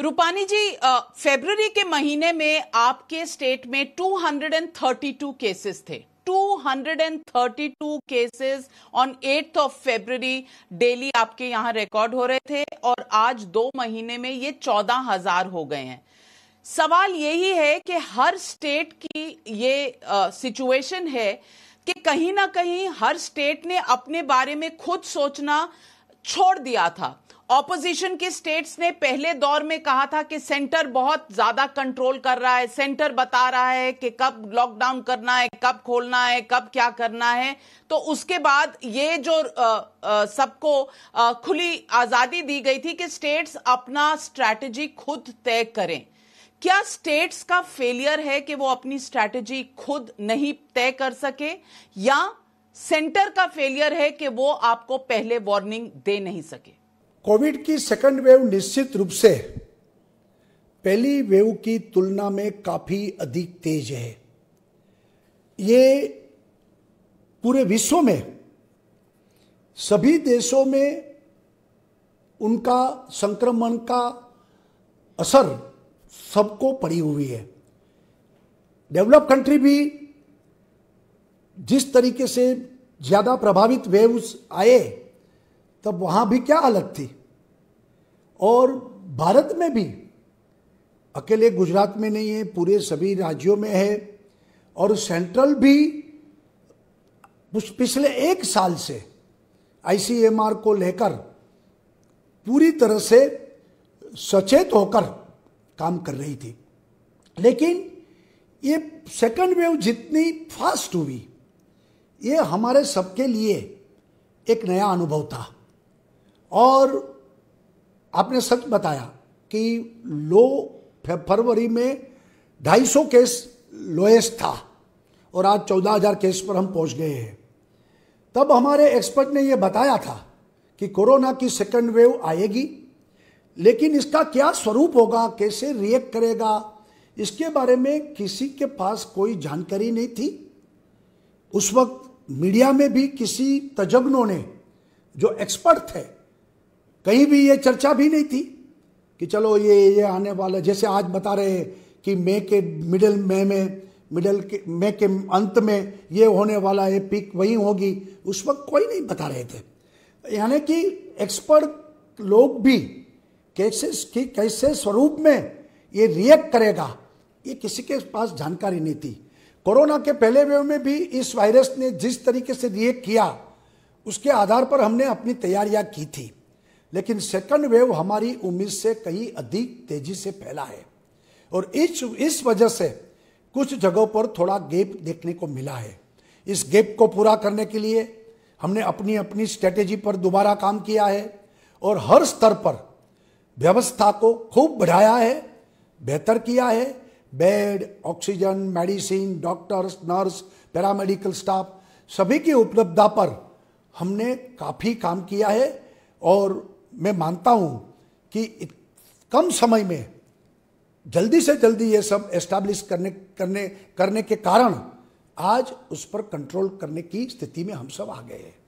रूपानी जी February के महीने में आपके स्टेट में 232 केसेस थे 232 cases on eighth of February daily आपके यहां रिकॉर्ड हो रहे थे और आज दो महीने में ये चौदह हजार हो गए हैं सवाल यही है कि हर स्टेट की ये सिचुएशन है कि कहीं ना कहीं हर स्टेट ने अपने बारे में खुद सोचना छोड़ दिया था ऑपोजिशन की स्टेट्स ने पहले दौर में कहा था कि सेंटर बहुत ज्यादा कंट्रोल कर रहा है सेंटर बता रहा है कि कब लॉकडाउन करना है कब खोलना है कब क्या करना है तो उसके बाद ये जो सबको खुली आजादी दी गई थी कि स्टेट्स अपना स्ट्रैटेजी खुद तय करें क्या स्टेट्स का फेलियर है कि वो अपनी स्ट्रैटेजी खुद नहीं तय कर सके या सेंटर का फेलियर है कि वो आपको पहले वार्निंग दे नहीं सके कोविड की सेकेंड वेव निश्चित रूप से पहली वेव की तुलना में काफ़ी अधिक तेज है ये पूरे विश्व में सभी देशों में उनका संक्रमण का असर सबको पड़ी हुई है डेवलप कंट्री भी जिस तरीके से ज़्यादा प्रभावित वेव्स आए तब वहाँ भी क्या हालत थी और भारत में भी अकेले गुजरात में नहीं है पूरे सभी राज्यों में है और सेंट्रल भी पिछले एक साल से आईसीएमआर को लेकर पूरी तरह से सचेत होकर काम कर रही थी लेकिन ये सेकंड वेव जितनी फास्ट हुई ये हमारे सबके लिए एक नया अनुभव था और आपने सच बताया कि लो फरवरी में 250 केस लोएस्ट था और आज 14,000 केस पर हम पहुंच गए हैं तब हमारे एक्सपर्ट ने यह बताया था कि कोरोना की सेकेंड वेव आएगी लेकिन इसका क्या स्वरूप होगा कैसे रिएक्ट करेगा इसके बारे में किसी के पास कोई जानकारी नहीं थी उस वक्त मीडिया में भी किसी तजग्नों ने जो एक्सपर्ट थे कहीं भी ये चर्चा भी नहीं थी कि चलो ये ये आने वाला जैसे आज बता रहे हैं कि मे के मिडिल मे में मिडल के मे के अंत में ये होने वाला है पीक वही होगी उस वक्त कोई नहीं बता रहे थे यानी कि एक्सपर्ट लोग भी कैसे की कैसे स्वरूप में ये रिएक्ट करेगा ये किसी के पास जानकारी नहीं थी कोरोना के पहले वेव में भी इस वायरस ने जिस तरीके से रिएक्ट किया उसके आधार पर हमने अपनी तैयारियां की थी लेकिन सेकंड वेव हमारी उम्मीद से कहीं अधिक तेजी से फैला है और इस इस वजह से कुछ जगहों पर थोड़ा गैप देखने को मिला है इस गैप को पूरा करने के लिए हमने अपनी अपनी स्ट्रेटेजी पर दोबारा काम किया है और हर स्तर पर व्यवस्था को खूब बढ़ाया है बेहतर किया है bed oxygen medicine doctors nurse paramedical staff सभी की उपलब्धता पर हमने काफ़ी काम किया है और मैं मानता हूं कि कम समय में जल्दी से जल्दी ये सब एस्टैब्लिश करने करने करने के कारण आज उस पर कंट्रोल करने की स्थिति में हम सब आ गए हैं